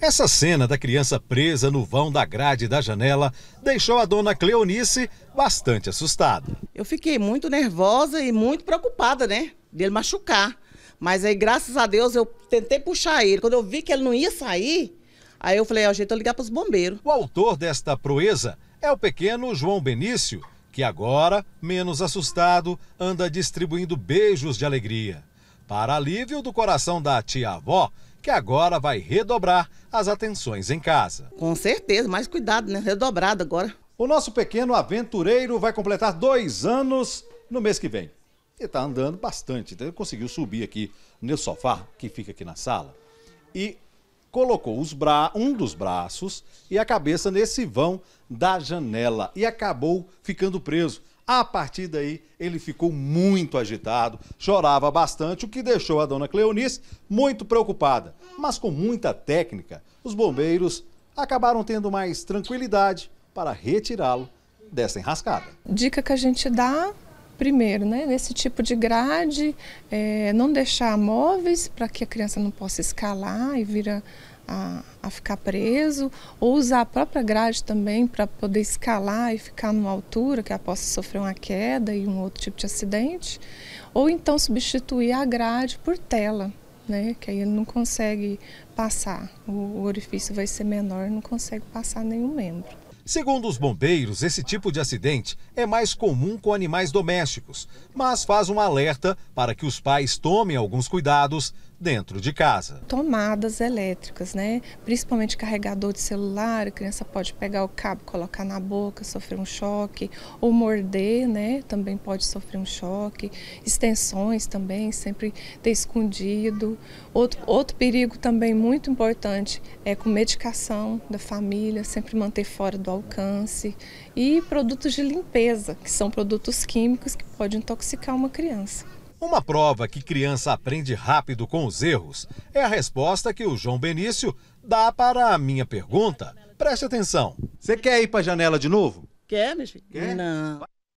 Essa cena da criança presa no vão da grade da janela deixou a dona Cleonice bastante assustada. Eu fiquei muito nervosa e muito preocupada, né? Dele machucar. Mas aí, graças a Deus, eu tentei puxar ele. Quando eu vi que ele não ia sair, aí eu falei: ó, jeito eu ligar para os bombeiros. O autor desta proeza é o pequeno João Benício, que agora, menos assustado, anda distribuindo beijos de alegria. Para alívio do coração da tia-avó, que agora vai redobrar as atenções em casa. Com certeza, mais cuidado, né? Redobrado agora. O nosso pequeno aventureiro vai completar dois anos no mês que vem. Ele está andando bastante, então ele conseguiu subir aqui no sofá que fica aqui na sala e colocou bra... um dos braços e a cabeça nesse vão da janela e acabou ficando preso. A partir daí, ele ficou muito agitado, chorava bastante, o que deixou a dona Cleonice muito preocupada. Mas com muita técnica, os bombeiros acabaram tendo mais tranquilidade para retirá-lo dessa enrascada. Dica que a gente dá primeiro, né, nesse tipo de grade, é, não deixar móveis para que a criança não possa escalar e vira a, a ficar preso, ou usar a própria grade também para poder escalar e ficar numa altura que ela possa sofrer uma queda e um outro tipo de acidente, ou então substituir a grade por tela, né? que aí ele não consegue passar, o, o orifício vai ser menor, não consegue passar nenhum membro. Segundo os bombeiros, esse tipo de acidente é mais comum com animais domésticos, mas faz um alerta para que os pais tomem alguns cuidados dentro de casa. Tomadas elétricas, né? Principalmente carregador de celular, a criança pode pegar o cabo, colocar na boca, sofrer um choque, ou morder, né? Também pode sofrer um choque. Extensões também, sempre ter escondido. Outro, outro perigo também muito importante é com medicação da família, sempre manter fora do alcance. E produtos de limpeza, que são produtos químicos que podem intoxicar uma criança. Uma prova que criança aprende rápido com os erros é a resposta que o João Benício dá para a minha pergunta. Preste atenção. Você quer ir para a janela de novo? Quer, meu filho? Quer? Não.